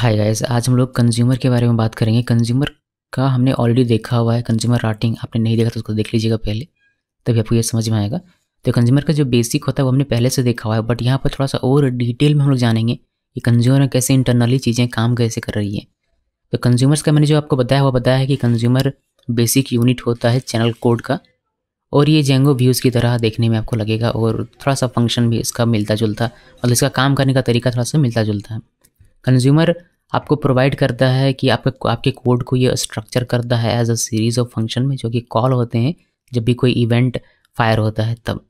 hi guys आज हम लोग कंज्यूमर के बारे में बात करेंगे कंज्यूमर का हमने ऑलरेडी देखा हुआ है कंज्यूमर राइटिंग आपने नहीं देखा तो उसको देख लीजिएगा पहले तभी आपको ये समझ में आएगा तो कंज्यूमर का जो बेसिक होता है वो हमने पहले से देखा हुआ है बट यहाँ पर थोड़ा सा और डिटेल में हम लोग जानेंगे कि कंज्यूमर कैसे इंटरनली चीज़ें काम कैसे कर रही है तो कंज्यूमर्स का मैंने जो आपको बताया हुआ बताया है कि कंज्यूमर बेसिक यूनिट होता है चैनल कोड का और ये जेंगो व्यूज़ की तरह देखने में आपको लगेगा और थोड़ा सा फंक्शन भी इसका मिलता जुलता मतलब इसका काम करने का तरीका थोड़ा सा मिलता जुलता है कंज्यूमर आपको प्रोवाइड करता है कि आपके आपके कोड को ये स्ट्रक्चर करता है as a series of function में जो कि कॉल होते हैं जब भी कोई इवेंट फायर होता है तब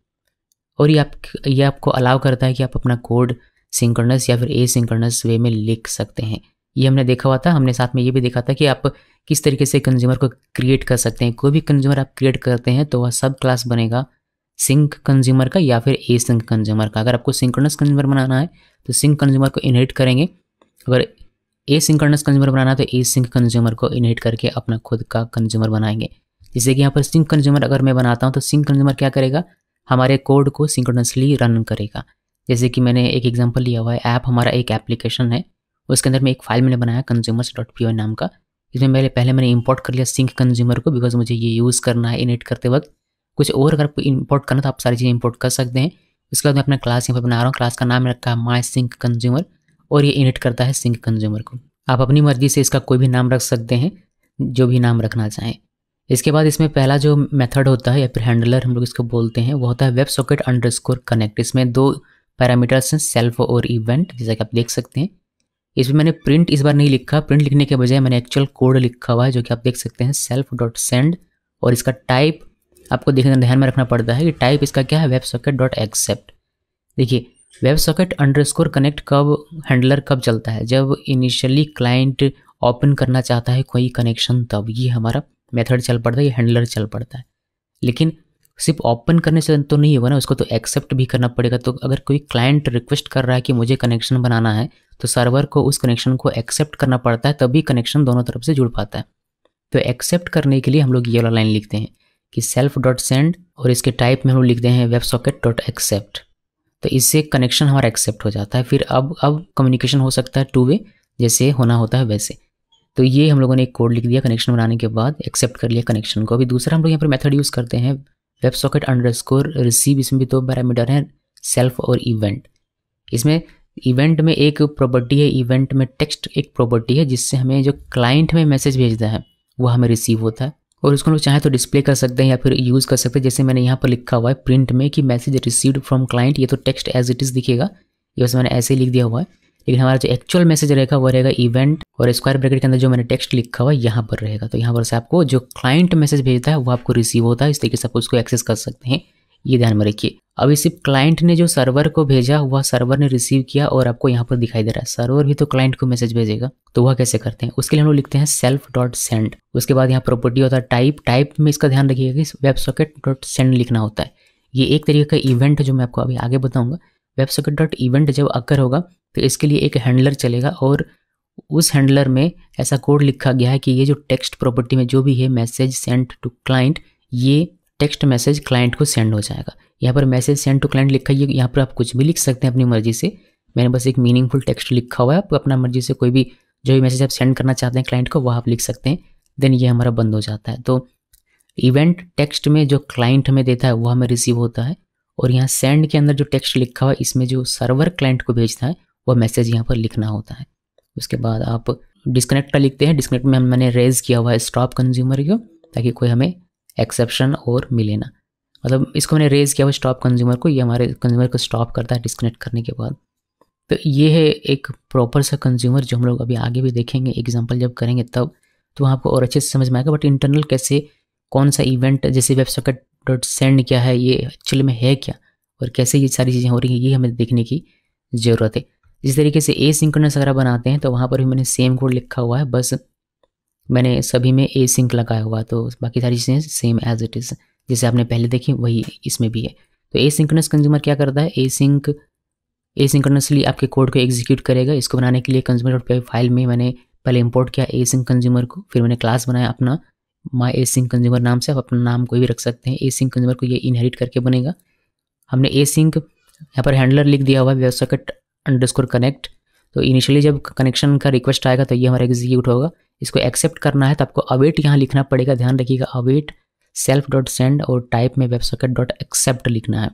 और ये आप ये आपको अलाउ करता है कि आप अपना कोड सिंक्रनस या फिर ए सिंक्रनस वे में लिख सकते हैं ये हमने देखा हुआ था हमने साथ में ये भी देखा था कि आप किस तरीके से कंज्यूमर को क्रिएट कर सकते हैं कोई भी कंज्यूमर आप क्रिएट करते हैं तो वह सब क्लास बनेगा सिंक कंज्यूमर का या फिर ए सिंक कंज्यूमर का अगर आपको सिंक्रनस कंज्यूमर बनाना है तो सिंक कंज्यूमर को इनहेट करेंगे अगर ए सिंकरनस कंज्यूमर बनाना है तो ए सिंक कंज्यूमर को इनहिट करके अपना खुद का कंज्यूमर बनाएंगे जैसे कि यहाँ पर सिंक कंज्यूमर अगर मैं बनाता हूँ तो सिंक कंज्यूमर क्या करेगा हमारे कोड को सिंकोनसली रन करेगा जैसे कि मैंने एक एग्जांपल लिया हुआ है ऐप हमारा एक एप्लीकेशन है उसके अंदर मैं एक फाइल मैंने बनाया कंज्यूमर्स डॉट पी नाम का इसमें मैंने पहले मैंने इंपोर्ट कर लिया सिंक कंज्यूमर को बिकॉज मुझे ये यूज़ करना है इनिट करते वक्त कुछ और अगर आपको इम्पोर्ट करना तो आप सारी चीज़ें इम्पोर्ट कर सकते हैं उसके बाद मैं अपना क्लास यहाँ पर बना रहा हूँ क्लास का नाम रखा है माई सिंक कंज्यूमर और ये इनिट करता है सिंक कंज्यूमर को आप अपनी मर्जी से इसका कोई भी नाम रख सकते हैं जो भी नाम रखना चाहें इसके बाद इसमें पहला जो मेथड होता है या फिर हैंडलर हम लोग इसको बोलते हैं वो होता है web socket underscore connect इसमें दो पैरामीटर्स हैं सेल्फ और इवेंट जैसा कि आप देख सकते हैं इसमें मैंने प्रिंट इस बार नहीं लिखा प्रिंट लिखने के बजाय मैंने एक्चुअल कोड लिखा हुआ है जो कि आप देख सकते हैं सेल्फ डॉट सेंड और इसका टाइप आपको देखने ध्यान में रखना पड़ता है कि टाइप इसका क्या है वेब सॉकेट डॉट एक्सेप्ट देखिए वेब सॉकेट अंडरस्कोर कनेक्ट कब हैंडलर कब चलता है जब इनिशियली क्लाइंट ओपन करना चाहता है कोई कनेक्शन तब ये हमारा मेथड चल पड़ता है ये हैंडलर चल पड़ता है लेकिन सिर्फ ओपन करने से तो नहीं होगा ना उसको तो एक्सेप्ट भी करना पड़ेगा तो अगर कोई क्लाइंट रिक्वेस्ट कर रहा है कि मुझे कनेक्शन बनाना है तो सर्वर को उस कनेक्शन को एक्सेप्ट करना पड़ता है तभी कनेक्शन दोनों तरफ से जुड़ पाता है तो एक्सेप्ट करने के लिए हम लोग ये वाला लाइन लिखते हैं कि सेल्फ डॉट सेंड और इसके टाइप में हम लोग लिखते हैं वेब सॉकेट डॉट एक्सेप्ट तो इससे कनेक्शन हमारा एक्सेप्ट हो जाता है फिर अब अब कम्युनिकेशन हो सकता है टू वे जैसे होना होता है वैसे तो ये हम लोगों ने एक कोड लिख दिया कनेक्शन बनाने के बाद एक्सेप्ट कर लिया कनेक्शन को अभी दूसरा हम लोग यहाँ पर मेथड यूज़ करते हैं web socket underscore receive इसमें भी दो पैरामीटर हैं सेल्फ और इवेंट इसमें इवेंट में एक प्रॉपर्टी है इवेंट में टेक्स्ट एक प्रॉपर्टी है जिससे हमें जो क्लाइंट में मैसेज भेजता है वह हमें रिसीव होता है और इसको लोग चाहे तो डिस्प्ले कर सकते हैं या फिर यूज़ कर सकते हैं जैसे मैंने यहाँ पर लिखा हुआ है प्रिंट में कि मैसेज रिसीव्ड फ्रॉम क्लाइंट ये तो टेक्स्ट एज इट इज़ दिखेगा ये बस मैंने ऐसे ही लिख दिया हुआ है लेकिन हमारा जो एक्चुअल मैसेज रहेगा वो रहेगा इवेंट और स्क्वायर ब्रैकेट के अंदर जो मैंने टेक्स्ट लिखा हुआ है यहाँ पर रहेगा तो यहाँ पर से आपको जो क्लाइंट मैसेज भेजता है वो आपको रिसीव होता है इस तरीके से आप उसको एक्सेस कर सकते हैं ये ध्यान में रखिए अब सिर्फ क्लाइंट ने जो सर्वर को भेजा वह सर्वर ने रिसीव किया और आपको यहाँ पर दिखाई दे रहा है सर्वर भी तो क्लाइंट को मैसेज भेजेगा तो वह कैसे करते हैं उसके लिए हम लोग लिखते हैं सेल्फ डॉट सेंड उसके बाद यहाँ प्रॉपर्टी होता है टाइप टाइप में इसका ध्यान रखिएगा कि वेब सॉकेट डॉट सेंड लिखना होता है ये एक तरीके का इवेंट जो मैं आपको अभी आगे बताऊँगा वेब सॉकेट डॉट इवेंट जब अक्कर होगा तो इसके लिए एक हैंडलर चलेगा और उस हैंडलर में ऐसा कोड लिखा गया है कि ये जो टेक्स्ट प्रॉपर्टी में जो भी है मैसेज सेंड टू क्लाइंट ये टेक्स्ट मैसेज क्लाइंट को सेंड हो जाएगा यहाँ पर मैसेज सेंड टू क्लाइंट लिखा है यहाँ पर आप कुछ भी लिख सकते हैं अपनी मर्जी से मैंने बस एक मीनिंगफुल टेक्स्ट लिखा हुआ है आप अपना मर्जी से कोई भी जो भी मैसेज आप सेंड करना चाहते हैं क्लाइंट को वह आप लिख सकते हैं देन ये हमारा बंद हो जाता है तो इवेंट टेक्स्ट में जो क्लाइंट हमें देता है वह हमें रिसीव होता है और यहाँ सेंड के अंदर जो टेक्स्ट लिखा हुआ है इसमें जो सर्वर क्लाइंट को भेजता है वह मैसेज यहाँ पर लिखना होता है उसके बाद आप डिस्कनेक्ट का लिखते हैं डिस्कनेक्ट में मैंने रेज किया हुआ है स्टॉप कंज्यूमर को ताकि कोई हमें एक्सेप्शन और मिलेना मतलब इसको मैंने रेज़ किया हुआ स्टॉप कंज्यूमर को ये हमारे कंज्यूमर को स्टॉप करता है डिस्कनेक्ट करने के बाद तो ये है एक प्रॉपर सा कंज्यूमर जो हम लोग अभी आगे भी देखेंगे एग्जाम्पल जब करेंगे तब तो वहाँ आपको और अच्छे से समझ में आएगा बट इंटरनल कैसे कौन सा इवेंट जैसे वेबसाइट डॉट सेंड किया है ये एक्चुअली में है क्या और कैसे ये सारी चीज़ें हो रही हैं ये हमें देखने की ज़रूरत है जिस तरीके से ए सिंक्रोनस अगर बनाते हैं तो वहाँ पर भी मैंने सेम कोड लिखा हुआ है बस मैंने सभी में ए सिंक लगाया हुआ तो बाकी सारी चीज़ें सेम एज इट इज़ जैसे आपने पहले देखी वही इसमें भी है तो ए सिंकनस कंज्यूमर क्या करता है ए सिंक ए सिंकनसली आपके कोड को एग्जीक्यूट करेगा इसको बनाने के लिए कंज्यूमर डॉट पी फाइल में मैंने पहले इंपोर्ट किया ए सिंक कंज्यूमर को फिर मैंने क्लास बनाया अपना माई ए सिंक कंज्यूमर नाम से आप अपना नाम कोई भी रख सकते हैं ए सिंक कंज्यूमर को ये इनहेरिट करके बनेगा हमने ए सिंक यहाँ पर हैंडलर लिख दिया हुआ है वेबसॉकेट अंडरस्कोर कनेक्ट तो इनिशियली जब कनेक्शन का रिक्वेस्ट आएगा तो ये हमारा एग्जीक्यूट होगा इसको एक्सेप्ट करना है तो आपको अवेट यहाँ लिखना पड़ेगा ध्यान रखिएगा अवेट सेल्फ डॉट सेंड और टाइप में वेब सॉकेट डॉट एक्सेप्ट लिखना है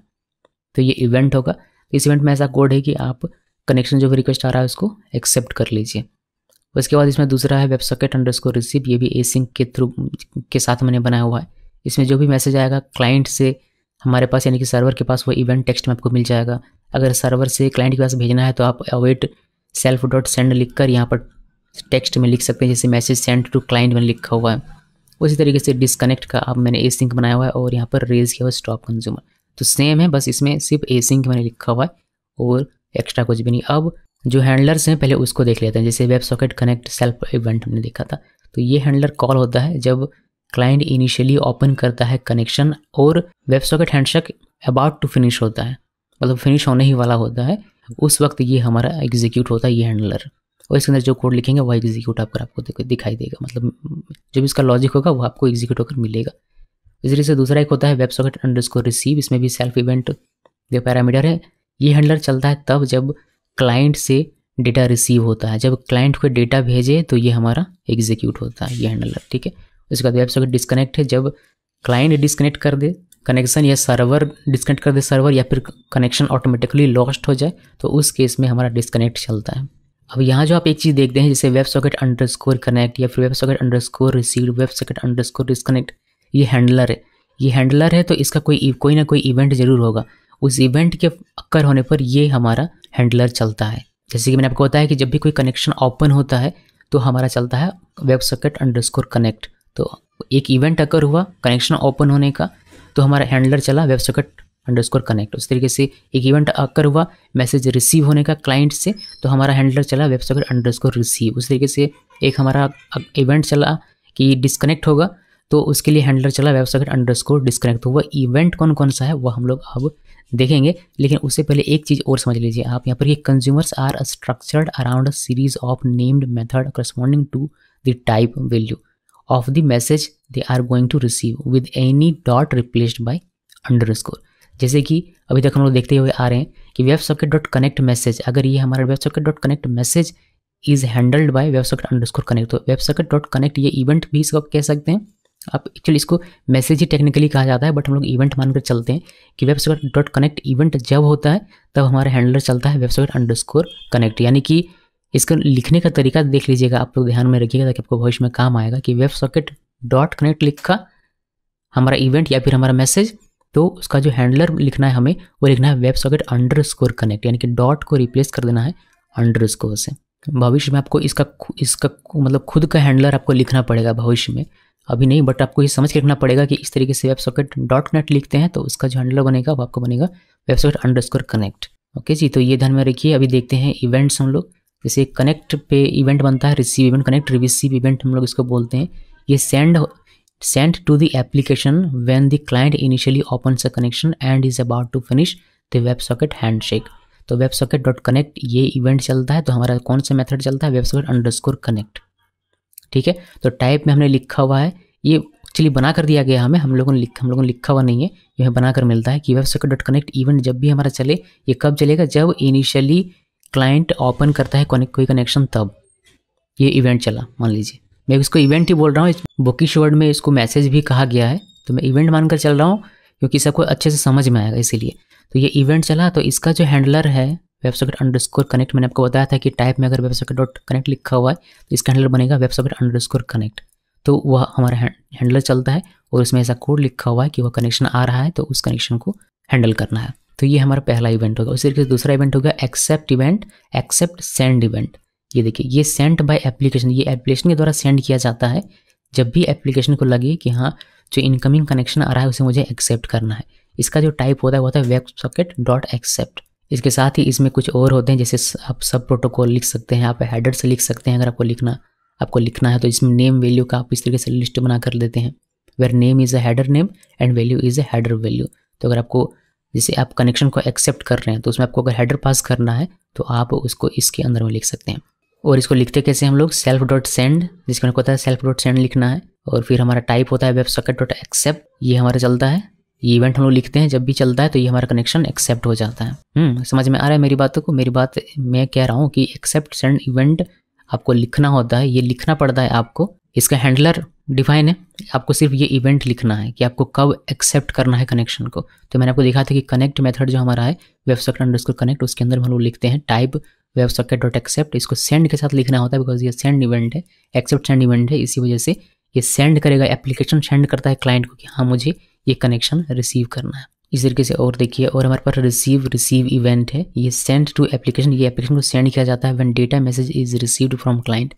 तो ये इवेंट होगा तो इस इवेंट में ऐसा कोड है कि आप कनेक्शन जो भी रिक्वेस्ट आ रहा है उसको एक्सेप्ट कर लीजिए उसके बाद इसमें दूसरा है web socket underscore receive ये भी ए सिंक के थ्रू के साथ मैंने बनाया हुआ है इसमें जो भी मैसेज आएगा क्लाइंट से हमारे पास यानी कि सर्वर के पास वो इवेंट टेक्स्ट में आपको मिल जाएगा अगर सर्वर से क्लाइंट के पास भेजना है तो आप अवेट सेल्फ डॉट सेंड लिख कर यहाँ पर टेक्स्ट में लिख सकते हैं जैसे मैसेज सेंड टू क्लाइंट में लिखा हुआ है उसी तरीके से डिसकनेक्ट का अब मैंने ए सिंक बनाया हुआ है और यहाँ पर रेज किया हुआ स्टॉप कंज्यूमर तो सेम है बस इसमें सिर्फ ए सिंक मैंने लिखा हुआ है और एक्स्ट्रा कुछ भी नहीं अब जो हैंडलर्स हैं पहले उसको देख लेते हैं जैसे web socket connect self event हमने देखा था तो ये हैंडलर कॉल होता है जब क्लाइंट इनिशियली ओपन करता है कनेक्शन और web socket handshake about to finish होता है मतलब फिनिश होने ही वाला होता है उस वक्त ये हमारा एग्जीक्यूट होता है ये हैंडलर और इसके अंदर जो कोड लिखेंगे वह एग्जीक्यूट आपको आपको दिखाई देगा मतलब जो भी इसका लॉजिक होगा वो आपको एग्जीक्यूट होकर मिलेगा इस तरीके से दूसरा एक होता है वेब सॉकेट अंडरस्कोर रिसीव इसमें भी सेल्फ इवेंट जो पैरामीटर है ये हैंडलर चलता है तब जब क्लाइंट से डेटा रिसीव होता है जब क्लाइंट को डेटा भेजे तो ये हमारा एग्जीक्यूट होता है ये हैंडलर ठीक है उसके बाद वेब सॉकेट डिस्कनेक्ट है जब क्लाइंट डिस्कनेक्ट कर दे कनेक्शन या सर्वर डिस्कनेक्ट कर दे सर्वर या फिर कनेक्शन ऑटोमेटिकली लॉस्ट हो जाए तो उस केस में हमारा डिस्कनेक्ट चलता है अब यहाँ जो आप एक चीज़ देखते हैं जैसे web socket underscore connect या फिर web socket underscore receive web socket underscore disconnect ये हैंडलर है ये हैंडलर है तो इसका कोई e- कोई ना कोई इवेंट ज़रूर होगा उस इवेंट के अक्कर होने पर ये हमारा हैंडलर चलता है जैसे कि मैंने आपको बताया कि जब भी कोई कनेक्शन ओपन होता है तो हमारा चलता है web socket underscore connect तो एक इवेंट अक्कर हुआ कनेक्शन ओपन होने का तो हमारा हैंडलर चला वेब सॉकेट अंडरस्कोर कनेक्ट उस तरीके से एक इवेंट आकर हुआ मैसेज रिसीव होने का क्लाइंट से तो हमारा हैंडलर चला वेब सॉकेट अंडरस्कोर रिसीव उस तरीके से एक हमारा इवेंट चला कि डिस्कनेक्ट होगा तो उसके लिए हैंडलर चला वेब सॉकेट अंडरस्कोर डिस्कनेक्ट हुआ इवेंट कौन कौन सा है वह हम लोग अब देखेंगे लेकिन उससे पहले एक चीज़ और समझ लीजिए आप यहाँ पर ये consumers are structured around series of named method corresponding to the type value of the message they are going to receive with any dot replaced by underscore जैसे कि अभी तक हम लोग देखते हुए आ रहे हैं कि web socket dot connect message अगर ये हमारा web socket dot connect message is handled by web socket underscore connect तो वेब सॉकेट डॉट कनेक्ट ये इवेंट भी इसको कह सकते हैं आप एक्चुअली इसको मैसेज ही टेक्निकली कहा जाता है बट हम लोग इवेंट मानकर चलते हैं कि web socket dot connect event जब होता है तब हमारा हैंडलर चलता है web socket underscore connect यानी कि इसका लिखने का तरीका देख लीजिएगा आप लोग ध्यान में रखिएगा ताकि आपको भविष्य में काम आएगा कि वेब सॉकेट डॉट कनेक्ट लिखा हमारा इवेंट या फिर हमारा मैसेज तो उसका जो हैंडलर लिखना है हमें वो लिखना है web socket underscore connect यानी कि डॉट को रिप्लेस कर देना है अंडर स्कोर से भविष्य में आपको इसका इसका मतलब खुद का हैंडलर आपको लिखना पड़ेगा भविष्य में अभी नहीं बट आपको ये समझ के रखना पड़ेगा कि इस तरीके से वेब सॉकेट डॉट नेट लिखते हैं तो उसका जो हैंडलर बनेगा वो आपको बनेगा web socket underscore connect okay जी तो ये ध्यान में रखिए अभी देखते हैं इवेंट्स हम लोग जैसे कनेक्ट पे इवेंट बनता है receive event connect receive event हम लोग इसको बोलते हैं ये send send to the application when the client initially open a connection and is about to finish the web socket hand तो वेब सॉकेट डॉट कनेक्ट ये इवेंट चलता है तो हमारा कौन सा मेथड चलता है web socket underscore connect ठीक है तो टाइप में हमने लिखा हुआ है ये एक्चुअली बना कर दिया गया हमें हम लोगों ने लिख हम लोगों ने लिखा हुआ नहीं है ये हमें बना कर मिलता है कि web socket dot connect event जब भी हमारा चले ये कब चलेगा जब इनिशियली क्लाइंट ओपन करता है कोई कनेक्शन तब ये इवेंट चला मान लीजिए मैं इसको इवेंट ही बोल रहा हूँ बुकिश वर्ड में इसको मैसेज भी कहा गया है तो मैं इवेंट मानकर चल रहा हूँ क्योंकि सबको अच्छे से समझ में आएगा इसीलिए तो ये इवेंट चला तो इसका जो हैंडलर है वेबसॉकेट अंडर स्कोर कनेक्ट मैंने आपको बताया था कि टाइप में अगर वेबसॉकेट डॉट कनेक्ट लिखा हुआ है तो इसका हैंडलर बनेगा वेबसॉकेट अंडर स्कोर कनेक्ट तो वह हमारा हैंडलर चलता है और उसमें ऐसा कोड लिखा हुआ है कि वह कनेक्शन आ रहा है तो उस कनेक्शन को हैंडल करना है तो ये हमारा पहला इवेंट होगा उसी तरीके से दूसरा इवेंट होगा accept event accept send event ये देखिए ये सेंट बाय एप्लीकेशन ये एप्लीकेशन के द्वारा सेंड किया जाता है जब भी एप्लीकेशन को लगे कि हाँ जो इनकमिंग कनेक्शन आ रहा है उसे मुझे एक्सेप्ट करना है इसका जो टाइप होता है वो होता है वेब सॉकेट डॉट एक्सेप्ट इसके साथ ही इसमें कुछ और होते हैं जैसे आप सब प्रोटोकॉल लिख सकते हैं आप हेडर से लिख सकते हैं अगर आपको लिखना आपको लिखना है तो इसमें नेम वैल्यू का आप इस तरीके से लिस्ट बना कर लेते हैं where name is a header name and value is a header value तो अगर आपको जैसे आप कनेक्शन को एक्सेप्ट कर रहे हैं तो उसमें आपको अगर हेडर पास करना है तो आप उसको इसके अंदर में लिख सकते हैं और इसको लिखते कैसे हम लोग सेल्फ डॉट सेंड जिसके हमको होता है सेल्फ डॉट सेंड लिखना है और फिर हमारा टाइप होता है वेब सॉकेट डॉट एक्सेप्ट ये हमारा चलता है ये इवेंट हम लोग लिखते हैं जब भी चलता है तो ये हमारा कनेक्शन एक्सेप्ट हो जाता है हम्म, समझ में आ रहा है मेरी बातों को मेरी बात मैं कह रहा हूँ कि एक्सेप्ट सेंड इवेंट आपको लिखना होता है ये लिखना पड़ता है आपको इसका हैंडलर डिफाइन है आपको सिर्फ ये इवेंट लिखना है कि आपको कब एक्सेप्ट करना है कनेक्शन को तो मैंने आपको देखा था कि कनेक्ट मेथड जो हमारा है वेब अंडर अंडरस्कोर कनेक्ट उसके अंदर हम लोग लिखते हैं type web socket dot accept इसको सेंड के साथ लिखना होता है बिकॉज ये सेंड इवेंट है एक्सेप्ट सेंड इवेंट है इसी वजह से ये सेंड करेगा एप्लीकेशन सेंड करता है क्लाइंट को कि हाँ मुझे ये कनेक्शन रिसीव करना है इस तरीके से और देखिए और हमारे पास रिसीव रिसीव इवेंट है ये सेंड टू एप्लीकेशन ये एप्लीकेशन को सेंड किया जाता है when data message is received from client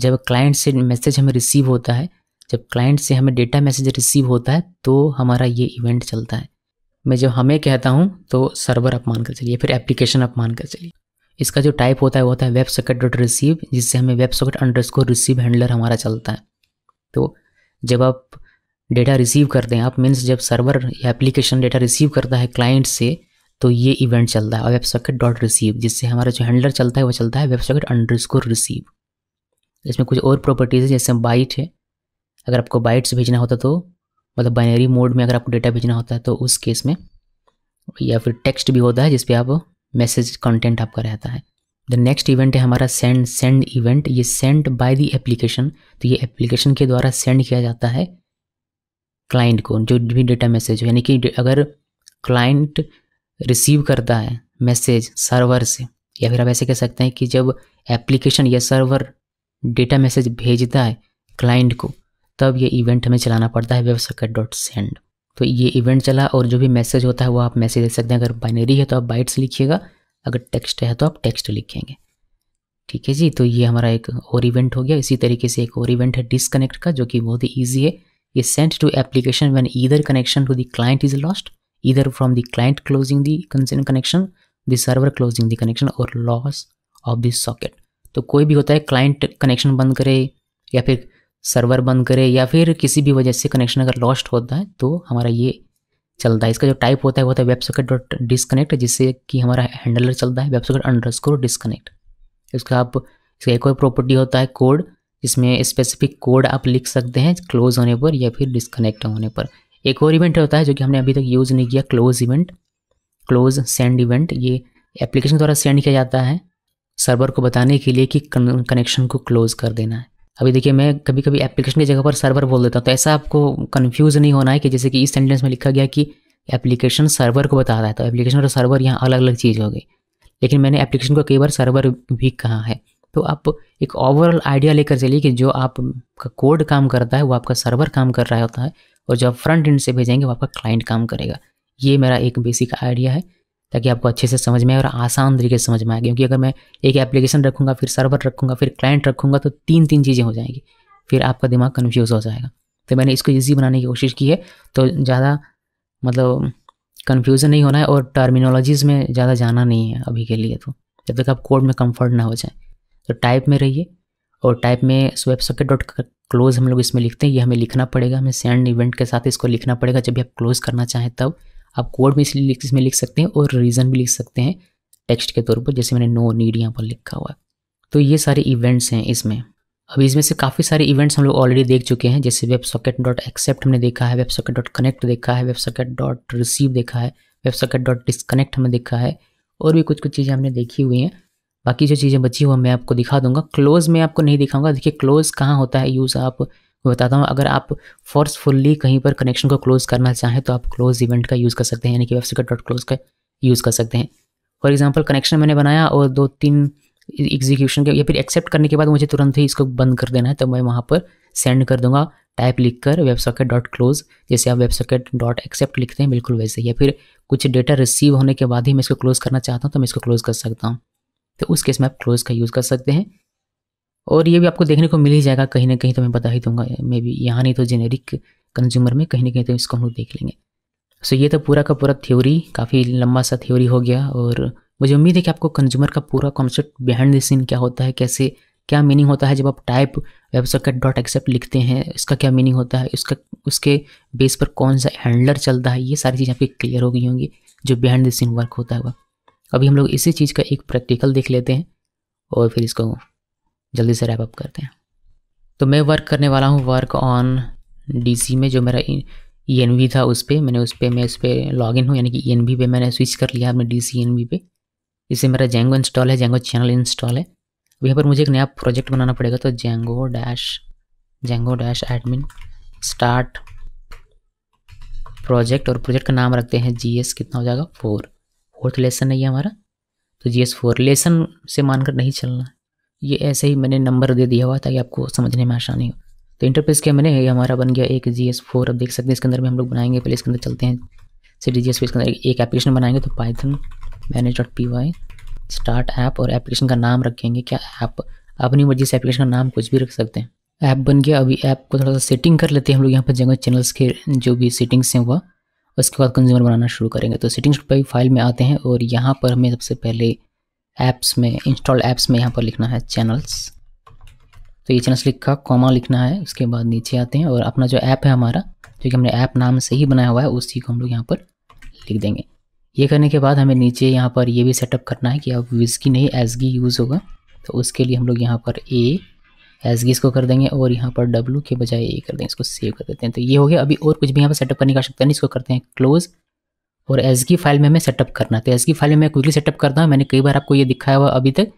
जब क्लाइंट से मैसेज हमें रिसीव होता है जब क्लाइंट से हमें डेटा मैसेज रिसीव होता है तो हमारा ये इवेंट चलता है मैं जब हमें कहता हूँ तो सर्वर आप मान कर चलिए फिर एप्लीकेशन आप मान कर चलिए इसका जो टाइप होता है वो होता है वेब सॉकेट डॉट रिसीव जिससे हमें web socket underscore receive handler हमारा चलता है तो जब आप डेटा रिसीव करते हैं आप मीन्स जब सर्वर या एप्लीकेशन डेटा रिसीव करता है क्लाइंट से तो ये इवेंट चलता है वेब सॉकेट डॉट रिसीव जिससे हमारा जो हैंडलर चलता है वो चलता है web socket underscore receive इसमें कुछ और प्रॉपर्टीज़ है जैसे बाइट है अगर आपको बाइट्स भेजना होता तो मतलब बाइनरी मोड में अगर आपको डेटा भेजना होता है तो उस केस में या फिर टेक्स्ट भी होता है जिसपे आप मैसेज कंटेंट आपका रहता है द नेक्स्ट इवेंट है हमारा सेंड सेंड इवेंट ये सेंड बाय द एप्लीकेशन तो ये एप्लीकेशन के द्वारा सेंड किया जाता है क्लाइंट को जो भी डेटा मैसेज हो यानी कि अगर क्लाइंट रिसीव करता है मैसेज सर्वर से या फिर आप ऐसे कह सकते हैं कि जब एप्लीकेशन या सर्वर डेटा मैसेज भेजता है क्लाइंट को तब ये इवेंट हमें चलाना पड़ता है वेब सॉकेट डॉट सेंड तो ये इवेंट चला और जो भी मैसेज होता है वो आप मैसेज दे सकते हैं अगर बाइनरी है तो आप बाइट्स लिखिएगा अगर टेक्स्ट है तो आप टेक्स्ट लिखेंगे ठीक है जी तो ये हमारा एक और इवेंट हो गया इसी तरीके से एक और इवेंट है डिसकनेक्ट का जो कि बहुत ही ईजी है ये sent to application when either connection to the client is lost either from the client closing the connection the server closing the connection और लॉस ऑफ दिस सॉकेट तो कोई भी होता है क्लाइंट कनेक्शन बंद करे या फिर सर्वर बंद करे या फिर किसी भी वजह से कनेक्शन अगर लॉस्ट होता है तो हमारा ये चलता है इसका जो टाइप होता है वो होता है वेब सॉकेट डॉट डिसकनेक्ट जिससे कि हमारा हैंडलर चलता है web socket underscore disconnect इसका आप इसका एक और प्रॉपर्टी होता है कोड जिसमें स्पेसिफिक कोड आप लिख सकते हैं क्लोज होने पर या फिर डिसकनेक्ट होने पर एक और इवेंट होता है जो कि हमने अभी तक यूज़ नहीं किया close event close send event ये एप्लीकेशन द्वारा सेंड किया जाता है सर्वर को बताने के लिए कि कनेक्शन को क्लोज़ कर देना है अभी देखिए मैं कभी कभी एप्लीकेशन की जगह पर सर्वर बोल देता हूँ तो ऐसा आपको कन्फ्यूज़ नहीं होना है कि जैसे कि इस सेंटेंस में लिखा गया कि एप्लीकेशन सर्वर को बता रहा है तो एप्लीकेशन और सर्वर यहाँ अलग अलग चीज़ हो गई लेकिन मैंने एप्लीकेशन को कई बार सर्वर भी कहा है तो आप एक ओवरऑल आइडिया लेकर चलिए कि जो आपका कोड काम करता है वो आपका सर्वर काम कर रहा होता है और जो आप फ्रंट एंड से भेजेंगे वो आपका क्लाइंट काम करेगा ये मेरा एक बेसिक आइडिया है ताकि आपको अच्छे से समझ में आए और आसान तरीके से समझ में आए क्योंकि अगर मैं एक एप्लीकेशन रखूँगा फिर सर्वर रखूँगा फिर क्लाइंट रखूँगा तो तीन तीन चीज़ें हो जाएंगी फिर आपका दिमाग कन्फ्यूज़ हो जाएगा तो मैंने इसको ईजी बनाने की कोशिश की है तो ज़्यादा मतलब कन्फ्यूज़न नहीं होना है और टर्मिनोलॉजीज़ में ज़्यादा जाना नहीं है अभी के लिए तो जब तक आप कोड में कम्फर्ट ना हो जाए तो टाइप में रहिए और टाइप में स्वेब सॉकेट डॉट क्लोज हम लोग इसमें लिखते हैं ये हमें लिखना पड़ेगा हमें सेंड इवेंट के साथ इसको लिखना पड़ेगा जब भी आप क्लोज़ करना चाहें तब आप कोड में इसलिए लिख इसमें लिख सकते हैं और रीज़न भी लिख सकते हैं टेक्स्ट के तौर पर जैसे मैंने नो नीड यहाँ पर लिखा हुआ है तो ये सारे इवेंट्स हैं इसमें अब इसमें से काफ़ी सारे इवेंट्स हम लोग ऑलरेडी देख चुके हैं जैसे वेब सॉकेट डॉट एक्सेप्ट हमने देखा है वेब सॉकेट डॉट कनेक्ट देखा है वेब सॉकेट डॉट रिसीव देखा है वेब सॉकेट डॉट डिसकनेक्ट हमने देखा है और भी कुछ कुछ चीज़ें हमने देखी हुई हैं बाकी जो चीज़ें बची हुई मैं आपको दिखा दूंगा क्लोज में आपको नहीं दिखाऊंगा देखिए क्लोज कहाँ होता है यूज़ आप मैं बताता हूँ अगर आप फोर्सफुल्ली कहीं पर कनेक्शन को क्लोज करना चाहें तो आप क्लोज इवेंट का यूज़ कर सकते हैं यानी कि वेबसाइट डॉट क्लोज का यूज़ कर सकते हैं फॉर एग्जाम्पल कनेक्शन मैंने बनाया और दो तीन एग्जीक्यूशन के या फिर एक्सेप्ट करने के बाद मुझे तुरंत ही इसको बंद कर देना है तो मैं वहाँ पर सेंड कर दूंगा टाइप लिख कर वेब सॉकेट डॉट क्लोज जैसे आप वेब सॉकेट डॉट एक्सेप्ट लिखते हैं बिल्कुल वैसे या फिर कुछ डेटा रिसीव होने के बाद ही मैं इसको क्लोज़ करना चाहता हूँ तो मैं इसको क्लोज़ कर सकता हूँ तो उस केस में आप क्लोज़ का यूज़ कर सकते हैं और ये भी आपको देखने को मिल ही जाएगा कहीं ना कहीं तो मैं बता ही दूंगा मे बी यहाँ नहीं तो जेनेरिक कंज्यूमर में कहीं ना कहीं तो इसको हम लोग देख लेंगे सो ये तो पूरा का पूरा थ्योरी काफ़ी लंबा सा थ्योरी हो गया और मुझे उम्मीद है कि आपको कंज्यूमर का पूरा कॉन्सेप्ट बिहाइंड द सीन क्या होता है कैसे क्या मीनिंग होता है जब आप टाइप वेबसॉकेट डॉट एक्सेप्ट लिखते हैं इसका क्या मीनिंग होता है इसका उसके बेस पर कौन सा हैंडलर चलता है ये सारी चीज़ें आपकी क्लियर हो गई होंगी जो बिहाइंड द सीन वर्क होता है वह अभी हम लोग इसी चीज़ का एक प्रैक्टिकल देख लेते हैं और फिर इसको जल्दी से रैप अप करते हैं तो मैं वर्क करने वाला हूँ वर्क ऑन डी में जो मेरा ई एन वी था उस पर मैंने उस पर मैं उस पर लॉग इन हूँ यानी कि ई एन वी पे मैंने स्विच कर लिया अपने डी सी एन वी पे इससे मेरा जेंगो इंस्टॉल है जेंगो चैनल इंस्टॉल है अब यहाँ पर मुझे एक नया प्रोजेक्ट बनाना पड़ेगा तो Django dash Django dash admin start project और प्रोजेक्ट का नाम रखते हैं जी एस कितना हो जाएगा फोर फोर्थ लेसन है ये हमारा तो जी एस फोर लेसन से मानकर नहीं चलना ये ऐसे ही मैंने नंबर दे दिया हुआ ताकि आपको समझने में आसानी हो तो इंटरफेस के मैंने ये हमारा बन गया एक जी एस फोर अब देख सकते हैं इसके अंदर भी हम लोग बनाएंगे पहले इसके अंदर चलते हैं सिटी जी एस फोर इसके अंदर एक एप्लीकेशन बनाएंगे तो Python manage dot P Y start app और एप्लीकेशन का नाम रखेंगे क्या ऐप अपनी मर्जी से एप्लीकेशन का नाम कुछ भी रख सकते हैं ऐप बन गया अभी ऐप को थोड़ा सा सेटिंग कर लेते हैं हम लोग यहाँ पर जगह चैनल्स के जो भी सेटिंग्स हैं हुआ उसके बाद कंज्यूमर बनाना शुरू करेंगे तो सेटिंग्स पर फाइल में आते हैं और यहाँ पर हमें सबसे पहले ऐप्स में इंस्टॉल ऐप्स में यहाँ पर लिखना है चैनल्स तो ये चैनल्स लिखा कॉमा लिखना है उसके बाद नीचे आते हैं और अपना जो ऐप है हमारा जो कि हमने ऐप नाम से ही बनाया हुआ है उसी को हम लोग यहाँ पर लिख देंगे ये करने के बाद हमें नीचे यहाँ पर ये भी सेटअप करना है कि अब विस्की नहीं एसगी यूज़ होगा तो उसके लिए हम लोग यहाँ पर ए एसगी इसको कर देंगे और यहाँ पर डब्लू के बजाय ए कर देंगे इसको सेव कर देते हैं तो ये हो गया अभी और कुछ भी यहाँ पर सेटअप करने का आवश्यकता नहीं इसको करते हैं क्लोज़ और एस फाइल में हमें सेटअप करना तो एस फाइल में मैं क्विकली सेटअप करता हूँ मैंने कई बार आपको ये दिखाया हुआ अभी तक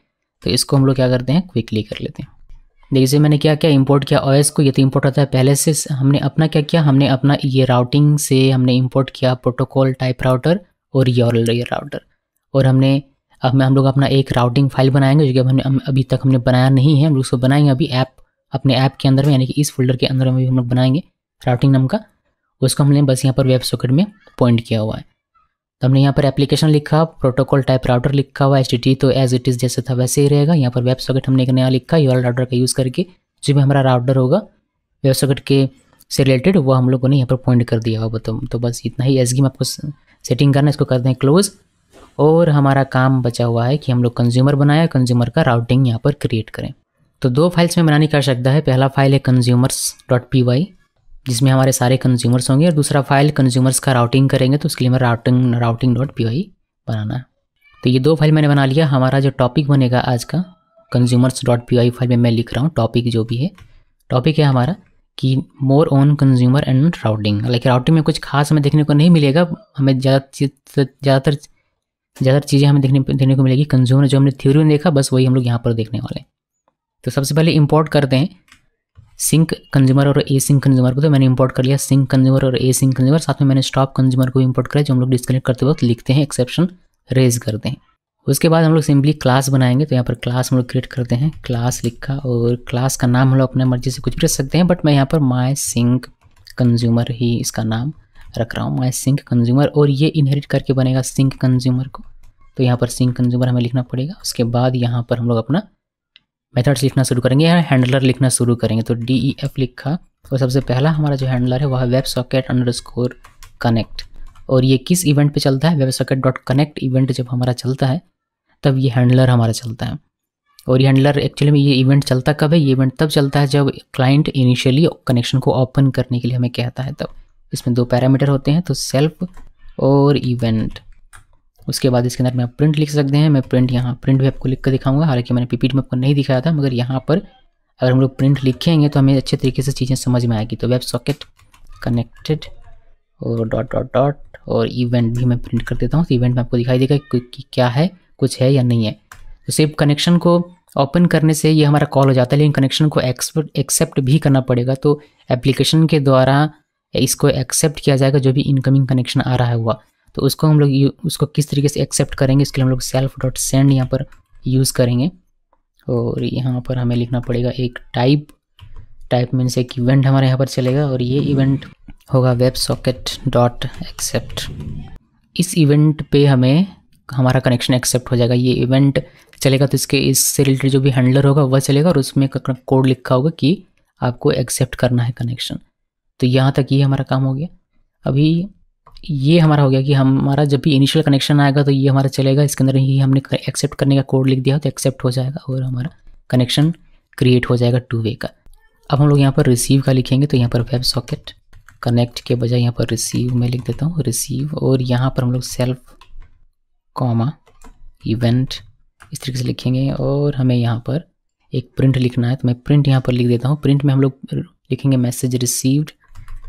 तो इसको हम लोग क्या करते हैं क्विकली कर लेते हैं देखिए मैंने क्या क्या इंपोर्ट किया ओएस को ये तो इंपोर्ट होता है पहले से हमने अपना क्या किया हमने अपना ये राउटिंग से हमने इंपोर्ट किया प्रोटोकॉल टाइप राउटर और ये राउटर और हमने अब हम लोग अपना एक राउटिंग फाइल बनाएंगे जो कि हमने अभी तक हमने बनाया नहीं है हम लोग उसको बनाएंगे अभी ऐप अपने ऐप के अंदर में यानी कि इस फोल्डर के अंदर में भी हम लोग बनाएंगे राउटिंग नाम का उसको हमने बस यहाँ पर वेब सॉकेट में पॉइंट किया हुआ है तो हमने यहाँ पर एप्लीकेशन लिखा प्रोटोकॉल टाइप राउटर लिखा हुआ एच तो एज इट इज़ जैसे था वैसे ही रहेगा यहाँ पर वेब सॉकेट हमने एक नया लिखा यू राउटर का यूज़ करके जो भी हमारा राउटर होगा वेब सॉकेट के से रिलेटेड वो हम लोगों ने यहाँ पर पॉइंट कर दिया होगा तो, तो बस इतना ही एस में आपको सेटिंग करना इसको कर दें क्लोज़ और हमारा काम बचा हुआ है कि हम लोग कंज्यूमर बनाया कंज्यूमर का राउटिंग यहाँ पर क्रिएट करें तो दो फाइल्स में बनाने की आवश्यकता है पहला फाइल है कंज्यूमर्स डॉट पी वाई जिसमें हमारे सारे कंज्यूमर्स होंगे और दूसरा फाइल कंज्यूमर्स का राउटिंग करेंगे तो उसके लिए हमें राउटिंग राउटिंग डॉट पी बनाना है तो ये दो फाइल मैंने बना लिया हमारा जो टॉपिक बनेगा आज का कंज्यूमर्स डॉट पी फाइल में मैं लिख रहा हूँ टॉपिक जो भी है टॉपिक है हमारा कि more on consumer and routing like routing में कुछ खास हमें देखने को नहीं मिलेगा हमें ज़्यादा ज़्यादातर ज़्यादातर चीज़ें हमें देखने देखने को मिलेगी कंज्यूमर जो हमने थ्योरी में देखा बस वही हम लोग यहाँ पर देखने वाले हैं तो सबसे पहले इम्पोर्ट करते हैं सिंक कंज्यूमर और ए सिंक कंज्यूमर को तो मैंने इंपोर्ट कर लिया सिंक कंज्यूमर और ए सिंक कंज्यूमर साथ में मैंने स्टॉप कंज्यूमर को इंपोर्ट करा जो हम लोग डिस्कनेक्ट करते वक्त लिखते हैं एक्सेप्शन रेज करते हैं उसके बाद हम लोग सिंपली क्लास बनाएंगे तो यहाँ पर क्लास हम लोग क्रिएट करते हैं क्लास लिखा और क्लास का नाम हम लोग अपने मर्जी से कुछ भी रख सकते हैं बट मैं यहाँ पर माई सिंक कंज्यूमर ही इसका नाम रख रहा हूँ माई सिंक कंज्यूमर और ये इनहेरिट करके बनेगा सिंक कंज्यूमर को तो यहाँ पर सिंक कंज्यूमर हमें लिखना पड़ेगा उसके बाद यहाँ पर हम लोग अपना मेथड्स लिखना शुरू करेंगे या हैंडलर लिखना शुरू करेंगे तो डी ई एफ लिखा तो सबसे पहला हमारा जो हैंडलर है वह web socket underscore connect और ये किस इवेंट पे चलता है web socket dot connect event जब हमारा चलता है तब ये हैंडलर हमारा चलता है और ये हैंडलर एक्चुअली में ये इवेंट चलता कब है ये इवेंट तब चलता है जब क्लाइंट इनिशियली कनेक्शन को ओपन करने के लिए हमें कहता है तब इसमें दो पैरामीटर होते हैं तो सेल्फ और इवेंट उसके बाद इसके अंदर में आप प्रिंट लिख सकते हैं मैं प्रिंट यहाँ प्रिंट भी आपको लिख कर दिखाऊंगा हालांकि मैंने पीपीट में आपको नहीं दिखाया था मगर यहाँ पर अगर हम लोग प्रिंट लिखेंगे तो हमें अच्छे तरीके से चीज़ें समझ में आएगी तो वेब सॉकेट कनेक्टेड और डॉट डॉट डॉट और इवेंट भी मैं प्रिंट कर देता हूँ तो इवेंट में आपको दिखाई देगा कि क्या है कुछ है या नहीं है तो सिर्फ कनेक्शन को ओपन करने से ये हमारा कॉल हो जाता है लेकिन कनेक्शन को एक्सेप्ट भी करना पड़ेगा तो एप्लीकेशन के द्वारा इसको एक्सेप्ट किया जाएगा जो भी इनकमिंग कनेक्शन आ रहा है हुआ तो उसको हम लोग उसको किस तरीके से एक्सेप्ट करेंगे इसके लिए हम लोग सेल्फ डॉट सेंड यहाँ पर यूज़ करेंगे और यहाँ पर हमें लिखना पड़ेगा एक टाइप टाइप मीन्स एक इवेंट हमारे यहाँ पर चलेगा और ये इवेंट होगा वेब सॉकेट डॉट एक्सेप्ट इस इवेंट पे हमें हमारा कनेक्शन एक्सेप्ट हो जाएगा ये इवेंट चलेगा तो इसके इससे रिलेटेड जो भी हैंडलर होगा वह चलेगा और उसमें कोड लिखा होगा कि आपको एक्सेप्ट करना है कनेक्शन तो यहाँ तक ये यह हमारा काम हो गया अभी ये हमारा हो गया कि हमारा जब भी इनिशियल कनेक्शन आएगा तो ये हमारा चलेगा इसके अंदर ही हमने एक्सेप्ट करने का कोड लिख दिया तो एक्सेप्ट हो जाएगा और हमारा कनेक्शन क्रिएट हो जाएगा टू वे का अब हम लोग यहाँ पर रिसीव का लिखेंगे तो यहाँ पर वेब सॉकेट कनेक्ट के बजाय यहाँ पर रिसीव में लिख देता हूँ रिसीव और यहाँ पर हम लोग सेल्फ कॉमा इवेंट इस तरीके से लिखेंगे और हमें यहाँ पर एक प्रिंट लिखना है तो मैं प्रिंट यहाँ पर लिख देता हूँ प्रिंट में हम लोग लिखेंगे मैसेज रिसीव्ड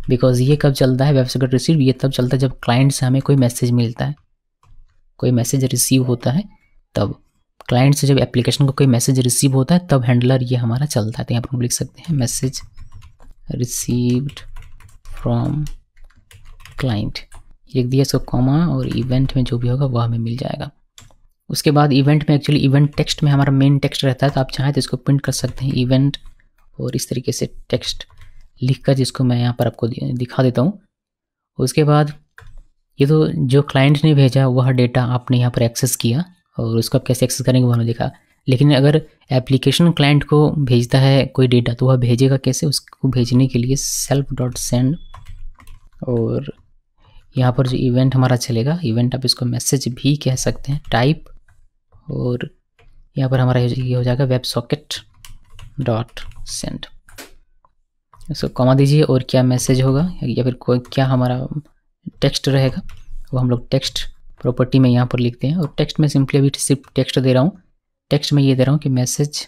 बिकॉज ये कब चलता है वेबसाइट रिसीव ये तब चलता है जब क्लाइंट से हमें कोई मैसेज मिलता है कोई मैसेज रिसीव होता है तब क्लाइंट से जब एप्लीकेशन को कोई मैसेज रिसीव होता है तब हैंडलर ये हमारा चलता है तो यहाँ पर हम लिख सकते हैं मैसेज रिसीव्ड फ्रॉम क्लाइंट लिख दिया इसको कॉमा और इवेंट में जो भी होगा वह हमें मिल जाएगा उसके बाद इवेंट में एक्चुअली इवेंट टेक्स्ट में हमारा मेन टेक्स्ट रहता है तो आप चाहें तो इसको प्रिंट कर सकते हैं इवेंट और इस तरीके से टेक्स्ट लिख कर जिसको मैं यहाँ पर आपको दिखा देता हूँ उसके बाद ये तो जो क्लाइंट ने भेजा वह डेटा आपने यहाँ पर एक्सेस किया और उसको आप कैसे एक्सेस करेंगे वह हमने देखा लेकिन अगर एप्लीकेशन क्लाइंट को भेजता है कोई डेटा तो वह भेजेगा कैसे उसको भेजने के लिए सेल्फ डॉट सेंड और यहाँ पर जो इवेंट हमारा चलेगा इवेंट आप इसको मैसेज भी कह सकते हैं टाइप और यहाँ पर हमारा ये हो जाएगा वेब सॉकेट डॉट सेंड इसको कमा दीजिए और क्या मैसेज होगा या फिर कोई क्या हमारा टेक्स्ट रहेगा वो हम लोग टेक्स्ट प्रॉपर्टी में यहाँ पर लिखते हैं और टेक्स्ट में सिंपली अभी सिर्फ टेक्स्ट दे रहा हूँ टेक्स्ट में ये दे रहा हूँ कि message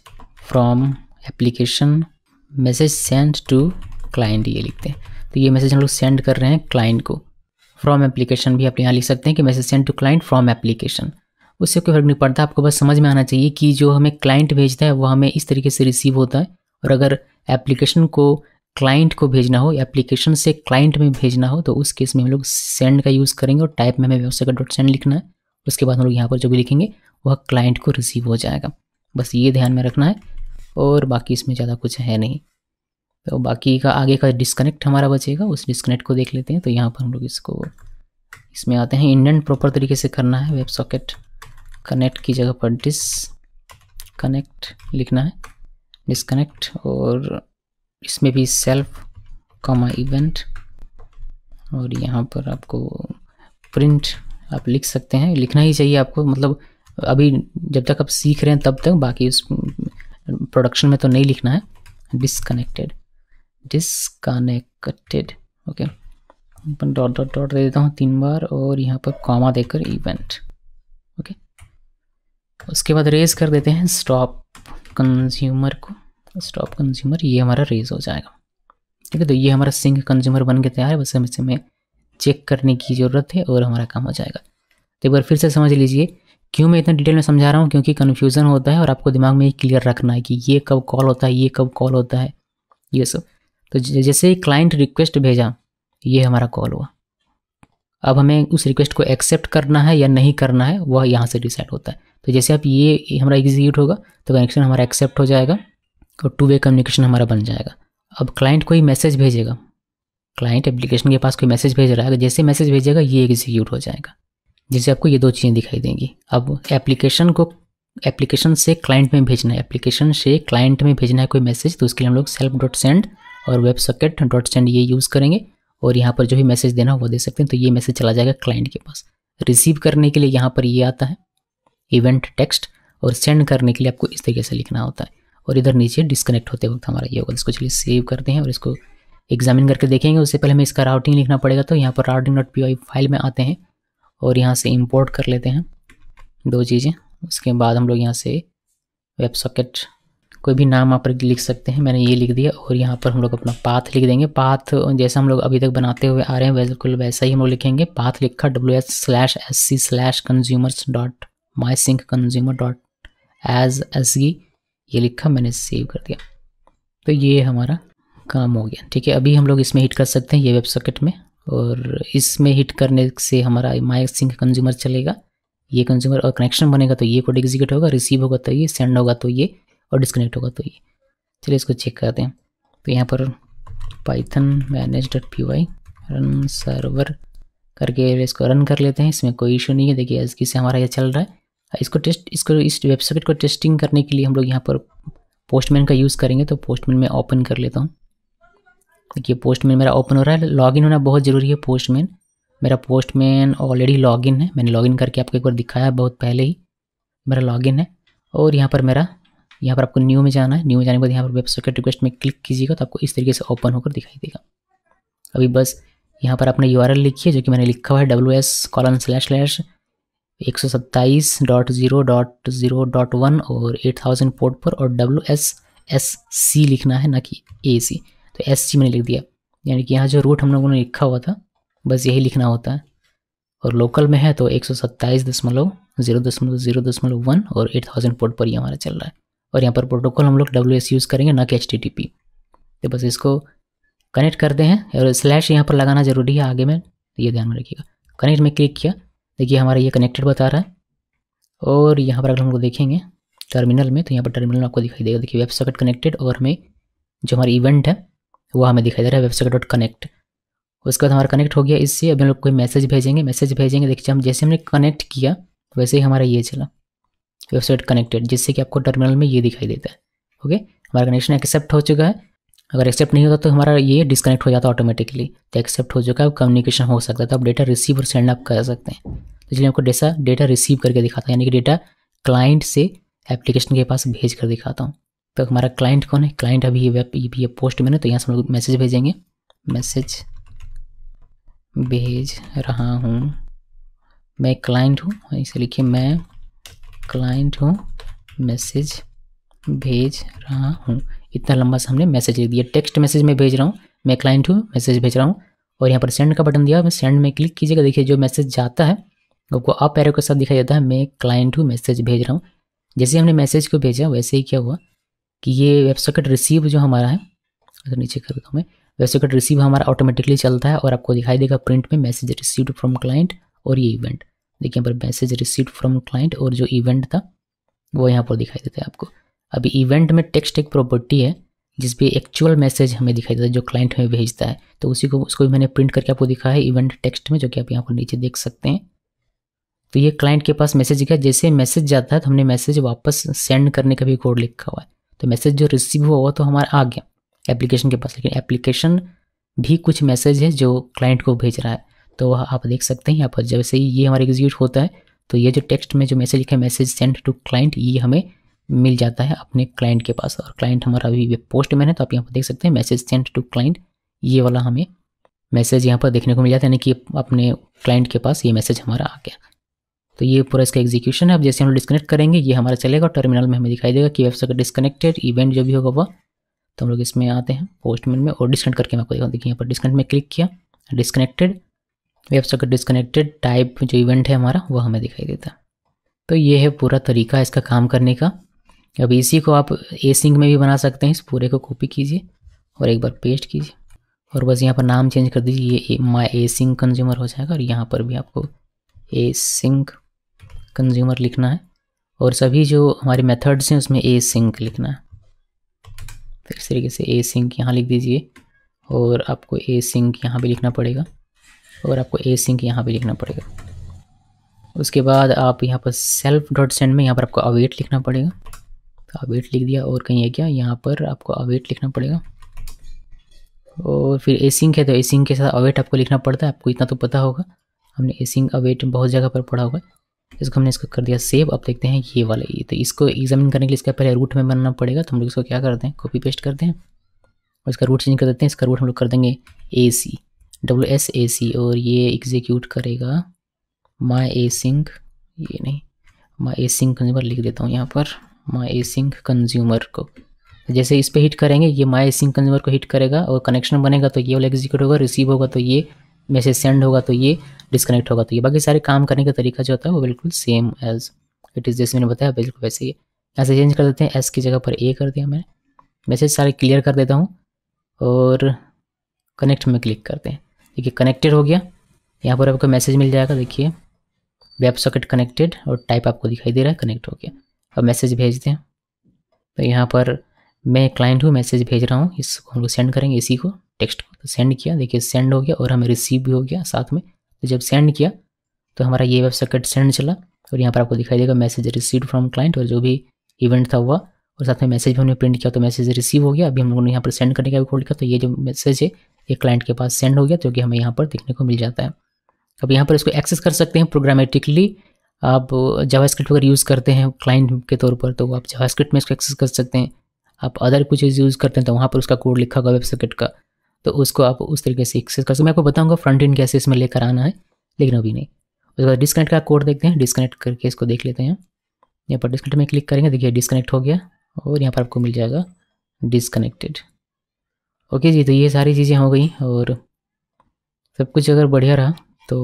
from application message send to client ये लिखते हैं तो ये मैसेज हम लोग सेंड कर रहे हैं क्लाइंट को फ्रॉम एप्लीकेशन भी आप यहाँ लिख सकते हैं कि message send to client from application उससे कोई फर्क नहीं पड़ता आपको बस समझ में आना चाहिए कि जो हमें क्लाइंट भेजता है वो हमें इस तरीके से रिसीव होता है और अगर एप्लीकेशन को क्लाइंट को भेजना हो एप्लीकेशन से क्लाइंट में भेजना हो तो उस केस में हम लोग सेंड का यूज़ करेंगे और टाइप में हमें व्यवसाय का डॉट सेंड लिखना है उसके बाद हम लोग यहाँ पर जो भी लिखेंगे वह क्लाइंट को रिसीव हो जाएगा बस ये ध्यान में रखना है और बाकी इसमें ज़्यादा कुछ है नहीं तो बाकी का आगे का डिस्कनेक्ट हमारा बचेगा उस डिस्कनेक्ट को देख लेते हैं तो यहाँ पर हम लोग इसको इसमें आते हैं इंडेंट प्रॉपर तरीके से करना है वेब सॉकेट कनेक्ट की जगह पर डिस कनेक्ट लिखना है डिस्कनेक्ट और इसमें भी सेल्फ कॉमा इवेंट और यहाँ पर आपको प्रिंट आप लिख सकते हैं लिखना ही चाहिए आपको मतलब अभी जब तक आप सीख रहे हैं तब तक बाकी उस प्रोडक्शन में तो नहीं लिखना है डिसकनेक्टेड डिसकनेक्टेड ओके अपन डॉट डॉट डॉट दे देता हूँ तीन बार और यहाँ पर कॉमा देकर इवेंट ओके उसके बाद रेज कर देते हैं स्टॉप कंज्यूमर को स्टॉप कंज्यूमर ये हमारा रेज हो जाएगा ठीक है तो ये हमारा सिंक कंज्यूमर बन के तैयार है बस हम इसमें चेक करने की ज़रूरत है और हमारा काम हो जाएगा तो एक बार फिर से समझ लीजिए क्यों मैं इतना डिटेल में समझा रहा हूँ क्योंकि कन्फ्यूज़न होता है और आपको दिमाग में ये क्लियर रखना है कि ये कब कॉल होता है ये कब कॉल होता है ये सब तो जैसे क्लाइंट रिक्वेस्ट भेजा ये हमारा कॉल हुआ अब हमें उस रिक्वेस्ट को एक्सेप्ट करना है या नहीं करना है वह यहाँ से डिसाइड होता है तो जैसे आप ये हमारा एग्जीक्यूट होगा तो कनेक्शन हमारा एक्सेप्ट हो जाएगा तो टू वे कम्युनिकेशन हमारा बन जाएगा अब क्लाइंट कोई मैसेज भेजेगा क्लाइंट एप्लीकेशन के पास कोई मैसेज भेज रहा है जैसे मैसेज भेजेगा ये एग्जीक्यूट हो जाएगा जैसे आपको ये दो चीज़ें दिखाई देंगी अब एप्लीकेशन को एप्लीकेशन से क्लाइंट में भेजना है एप्लीकेशन से क्लाइंट में भेजना है कोई मैसेज तो उसके लिए हम लोग सेल्फ डॉट सेंड और वेब सॉकेट डॉट सेंड ये यूज़ करेंगे और यहाँ पर जो भी मैसेज देना हो वो दे सकते हैं तो ये मैसेज चला जाएगा क्लाइंट के पास रिसीव करने के लिए यहाँ पर ये आता है इवेंट टेक्स्ट और सेंड करने के लिए आपको इस तरीके से लिखना होता है और इधर नीचे डिस्कनेक्ट होते वक्त हमारा ये होगा इसको चलिए सेव करते हैं और इसको एग्जामिन करके देखेंगे उससे पहले हमें इसका राउटिंग लिखना पड़ेगा तो यहाँ पर राउटिंग डॉट पी फाइल में आते हैं और यहाँ से इम्पोर्ट कर लेते हैं दो चीज़ें उसके बाद हम लोग यहाँ से वेब सॉकेट कोई भी नाम आप लिख सकते हैं मैंने ये लिख दिया और यहाँ पर हम लोग अपना पाथ लिख देंगे पाथ जैसा हम लोग अभी तक बनाते हुए आ रहे हैं बिल्कुल वैसा ही हम लोग लिखेंगे पाथ लिखा W S slash S C slash consumers dot my sync consumer dot as ASGI ये लिखा मैंने सेव कर दिया तो ये हमारा काम हो गया ठीक है अभी हम लोग इसमें हिट कर सकते हैं ये वेब सॉकेट में और इसमें हिट करने से हमारा माइक सिंह कंज्यूमर चलेगा ये कंज्यूमर और कनेक्शन बनेगा तो ये कोड एग्जीक्यूट होगा रिसीव होगा तो ये सेंड होगा तो ये और डिस्कनेक्ट होगा तो ये चलिए इसको चेक करते हैं तो यहाँ पर Python manage dot P Y run server करके इसको रन कर लेते हैं इसमें कोई इशू नहीं है देखिए इसकी से हमारा ये चल रहा है इसको टेस्ट इसको इस वेबसाइट को टेस्टिंग करने के लिए हम लोग यहाँ पर पोस्टमैन का यूज़ करेंगे तो पोस्टमैन में ओपन कर लेता हूँ देखिए पोस्टमैन मेरा ओपन हो रहा है लॉगिन होना बहुत ज़रूरी है पोस्टमैन मेरा पोस्टमैन ऑलरेडी लॉगिन है मैंने लॉगिन करके आपको एक बार दिखाया बहुत पहले ही मेरा लॉगिन है और यहाँ पर मेरा यहाँ पर आपको न्यू में जाना है न्यू में जाने के बाद यहाँ पर वेबसाइट रिक्वेस्ट में क्लिक कीजिएगा तो आपको इस तरीके से ओपन होकर दिखाई देगा अभी बस यहाँ पर आपने यू लिखी है जो कि मैंने लिखा हुआ है W S colon slash slash एक सौ सत्ताईस dot zero dot zero dot one और एट थाउजेंड पोर्ट पर और डब्ल्यू एस एस सी लिखना है ना कि ए सी तो एस सी मैंने लिख दिया यानी कि यहाँ जो रूट हम लोगों ने लिखा हुआ था बस यही लिखना होता है और लोकल में है तो एक सौ सत्ताईस दशमलव ज़ीरो दशमलव ज़ीरो दशमलव वन और एट थाउजेंड पोर्ट पर ही हमारा चल रहा है और यहाँ पर प्रोटोकॉल हम लोग डब्ल्यू एस यूज़ करेंगे ना कि एच टी टी पी तो बस इसको कनेक्ट करते हैं और स्लैश यहाँ पर लगाना ज़रूरी है आगे में ये ध्यान में रखिएगा कनेक्ट में क्लिक किया देखिए हमारा ये कनेक्टेड बता रहा है और यहाँ पर अगर हम लोग देखेंगे टर्मिनल में तो यहाँ पर टर्मिनल आपको दिखाई देगा देखिए वेब सॉकेट कनेक्टेड और हमें जो हमारा इवेंट है वो हमें दिखाई दे रहा है वेब सॉकेट डॉट कनेक्ट उसके बाद हमारा कनेक्ट हो गया इससे अभी हम लोग कोई मैसेज भेजेंगे मैसेज भेजेंगे देखिए हम जैसे हमने कनेक्ट किया वैसे ही हमारा ये चला वेबसाइट कनेक्टेड जिससे कि आपको टर्मिनल में ये दिखाई देता है ओके हमारा कनेक्शन एक्सेप्ट हो चुका है अगर एक्सेप्ट नहीं होता तो हमारा ये डिस्कनेक्ट हो जाता ऑटोमेटिकली तो एक्सेप्ट हो चुका है कम्युनिकेशन हो सकता है तो आप डेटा रिसीव और सेंड आप कर सकते हैं तो इसलिए आपको डेसा डेटा रिसीव करके दिखाता है यानी कि डेटा क्लाइंट से एप्लीकेशन के पास भेज कर दिखाता हूँ तो हमारा क्लाइंट कौन है क्लाइंट अभी ये वेब ये पोस्ट में ना तो यहाँ से हम लोग मैसेज भेजेंगे मैसेज भेज रहा हूँ मैं क्लाइंट हूँ इसे लिखिए मैं क्लाइंट हूँ मैसेज भेज रहा हूँ इतना लंबा सा हमने मैसेज लिख दिया टेक्स्ट मैसेज में भेज रहा हूँ मैं क्लाइंट हूँ मैसेज भेज रहा हूँ और यहाँ पर सेंड का बटन दिया मैं सेंड में क्लिक कीजिएगा देखिए जो मैसेज जाता है आपको अप एरो के साथ दिखाई देता है मैं क्लाइंट हूँ मैसेज भेज रहा हूँ जैसे हमने मैसेज को भेजा वैसे ही क्या हुआ कि ये वेबसॉकेट रिसीव जो हमारा है तो नीचे कर देता हूँ मैं वेबसॉकेट रिसीव हमारा ऑटोमेटिकली चलता है और आपको दिखाई देगा प्रिंट में मैसेज रिसीव फ्रॉम क्लाइंट और ये इवेंट देखिए यहाँ पर मैसेज रिसीव फ्रॉम क्लाइंट और जो इवेंट था वो यहाँ पर दिखाई देता है आपको अभी इवेंट में टेक्स्ट एक प्रॉपर्टी है जिस पे एक्चुअल मैसेज हमें दिखाई देता है जो क्लाइंट हमें भेजता है तो उसी को उसको भी मैंने प्रिंट करके आपको दिखा है इवेंट टेक्स्ट में जो कि आप यहाँ पर नीचे देख सकते हैं तो ये क्लाइंट के पास मैसेज गया जैसे मैसेज जाता है तो हमने मैसेज वापस सेंड करने का भी कोड लिखा हुआ है तो मैसेज जो रिसीव हुआ हुआ तो हमारा आ गया एप्लीकेशन के पास लेकिन एप्लीकेशन भी कुछ मैसेज है जो क्लाइंट को भेज रहा है तो वह आप देख सकते हैं यहाँ पर जैसे ही ये हमारा एग्जीक्यूट होता है तो ये जो टेक्स्ट में जो मैसेज लिखा है मैसेज सेंड टू क्लाइंट ये हमें मिल जाता है अपने क्लाइंट के पास और क्लाइंट हमारा अभी पोस्टमैन है तो आप यहाँ पर देख सकते हैं मैसेज सेंड टू क्लाइंट ये वाला हमें मैसेज यहाँ पर देखने को मिल जाता है यानी कि अपने क्लाइंट के पास ये मैसेज हमारा आ गया तो ये पूरा इसका एग्जीक्यूशन है अब जैसे हम लोग डिस्कनेक्ट करेंगे ये हमारा चलेगा टर्मिनल में हमें दिखाई देगा कि वेबसाइट डिस्कनेक्टेड इवेंट जो भी होगा वह तो हम लोग इसमें आते हैं पोस्टमैन में और डिस्कनेक्ट करके मैं आपको दिखाऊँ देखिए यहाँ पर डिस्कनेक्ट में क्लिक किया डिस्कनेक्टेड वेबसाइट डिस्कनेक्टेड टाइप जो इवेंट है हमारा वह हमें दिखाई देता है तो ये है पूरा तरीका इसका काम करने का अब इसी को आप ए सिंक में भी बना सकते हैं इस पूरे को कॉपी कीजिए और एक बार पेस्ट कीजिए और बस यहाँ पर नाम चेंज कर दीजिए ये माई ए सिंक कंज्यूमर हो जाएगा और यहाँ पर भी आपको ए सिंक कंज्यूमर लिखना है और सभी जो हमारे मेथड्स हैं उसमें ए सिंक लिखना है तो इस तरीके से ए सिंक यहाँ लिख दीजिए और आपको ए सिंक यहाँ भी लिखना पड़ेगा और आपको ए सिंक यहाँ भी लिखना पड़ेगा उसके बाद आप यहाँ पर सेल्फ डॉट सेंड में यहाँ पर आपको अवेट लिखना पड़ेगा तो अवेट लिख दिया और कहीं है क्या यहाँ पर आपको अवेट लिखना पड़ेगा और फिर एसिंग है तो एसिंग के साथ अवेट आपको लिखना पड़ता है आपको इतना तो पता होगा हमने एसिंग अवेट बहुत जगह पर पढ़ा होगा इसको हमने इसको कर दिया सेव अब देखते हैं ये वाला ये तो इसको एग्जामिन करने के लिए इसका पहले रूट में बनाना पड़ेगा तो हम लोग इसको क्या करते हैं कॉपी पेस्ट करते हैं और इसका रूट चेंज कर देते हैं इसका रूट हम लोग कर देंगे ए सी डब्ल्यू एस ए सी और ये एग्जीक्यूट करेगा माई ए सिंग ये नहीं माई ए सिंग लिख देता हूँ यहाँ पर माई सिंक कंज्यूमर को जैसे इस पर हिट करेंगे ये माई सिंक कंज्यूमर को हिट करेगा और कनेक्शन बनेगा तो ये वाला एग्जीक्यूट होगा रिसीव होगा तो ये मैसेज सेंड होगा तो ये डिसकनेक्ट होगा तो ये बाकी सारे काम करने का तरीका जो होता है वो बिल्कुल सेम एज इट इज़ जैसे मैंने बताया बिल्कुल वैसे ही ऐसे चेंज कर देते हैं एस की जगह पर ए कर दिया मैंने मैसेज सारे क्लियर कर देता हूँ और कनेक्ट में क्लिक करते हैं देखिए कनेक्टेड हो गया यहाँ पर आपको मैसेज मिल जाएगा देखिए वेब सॉकेट कनेक्टेड और टाइप आपको दिखाई दे रहा है कनेक्ट हो गया अब मैसेज भेज दें तो यहाँ पर मैं क्लाइंट हूँ मैसेज भेज रहा हूँ इसको हम लोग सेंड करेंगे इसी को टेक्स्ट को तो सेंड किया देखिए सेंड हो गया और हमें रिसीव भी हो गया साथ में तो जब सेंड किया तो हमारा ये वेब सेंड चला और यहाँ पर आपको दिखाई देगा मैसेज रिसीव फ्रॉम क्लाइंट और जो भी इवेंट था हुआ और साथ में मैसेज भी हमने प्रिंट किया तो मैसेज रिसीव हो गया अभी हम लोगों ने यहाँ पर सेंड करने का भी खोल किया तो ये जो मैसेज है ये क्लाइंट के पास सेंड हो गया जो कि हमें यहाँ पर देखने को मिल जाता है अब यहाँ पर इसको एक्सेस कर सकते हैं प्रोग्रामेटिकली आप जावास्क्रिप्ट अगर यूज़ करते हैं क्लाइंट के तौर पर तो आप जावास्क्रिप्ट में इसको एक्सेस कर सकते हैं आप अदर कुछ चीज़ यूज़ करते हैं तो वहाँ पर उसका कोड लिखा होगा वेबसर्किट का तो उसको आप उस तरीके से एक्सेस कर सकते हैं मैं आपको बताऊँगा फ्रंट इन कैसे इसमें लेकर आना है लेकिन अभी नहीं उसके बाद डिस्कनेक्ट का कोड देखते हैं डिस्कनेक्ट करके इसको देख लेते हैं यहाँ पर डिस्कनेक्ट में क्लिक करेंगे देखिए डिस्कनेक्ट हो गया और यहाँ पर आपको मिल जाएगा डिसकनेक्टेड ओके जी तो ये सारी चीज़ें हो गई और सब कुछ अगर बढ़िया रहा तो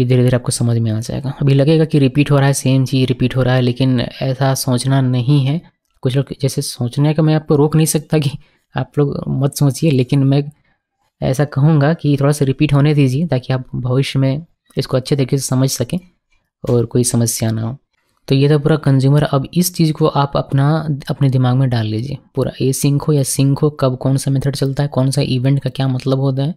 ये धीरे धीरे आपको समझ में आ जाएगा अभी लगेगा कि रिपीट हो रहा है सेम चीज़ रिपीट हो रहा है लेकिन ऐसा सोचना नहीं है कुछ लोग जैसे सोचने का मैं आपको रोक नहीं सकता कि आप लोग मत सोचिए लेकिन मैं ऐसा कहूँगा कि थोड़ा सा रिपीट होने दीजिए ताकि आप भविष्य में इसको अच्छे तरीके से समझ सकें और कोई समस्या ना हो तो ये था पूरा कंज्यूमर अब इस चीज़ को आप अपना अपने दिमाग में डाल लीजिए पूरा ए सिंक हो या सिंक हो कब कौन सा मेथड चलता है कौन सा इवेंट का क्या मतलब होता है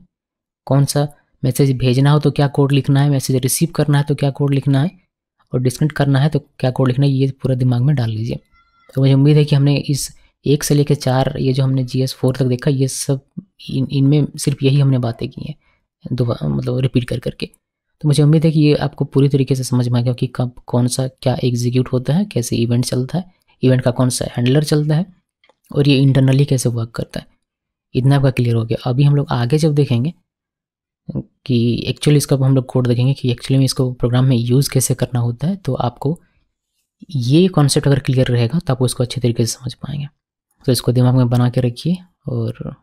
कौन सा मैसेज भेजना हो तो क्या कोड लिखना है मैसेज रिसीव करना है तो क्या कोड लिखना है और डिस्कनेक्ट करना है तो क्या कोड लिखना है ये पूरा दिमाग में डाल लीजिए तो मुझे उम्मीद है कि हमने इस एक से लेकर चार ये जो हमने जी एस फोर तक देखा ये सब इन इनमें सिर्फ यही हमने बातें की हैं दो मतलब रिपीट कर करके तो मुझे उम्मीद है कि ये आपको पूरी तरीके से समझ में आ गया कि कब कौन सा क्या एग्जीक्यूट होता है कैसे इवेंट चलता है इवेंट का कौन सा हैंडलर चलता है और ये इंटरनली कैसे वर्क करता है इतना आपका क्लियर हो गया अभी हम लोग आगे जब देखेंगे कि एक्चुअली इसका हम लोग कोड देखेंगे कि एक्चुअली में इसको प्रोग्राम में यूज़ कैसे करना होता है तो आपको ये कॉन्सेप्ट अगर क्लियर रहेगा तो आप उसको अच्छे तरीके से समझ पाएंगे तो इसको दिमाग में बना के रखिए और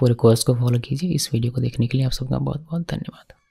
पूरे कोर्स को फॉलो कीजिए इस वीडियो को देखने के लिए आप सबका बहुत बहुत धन्यवाद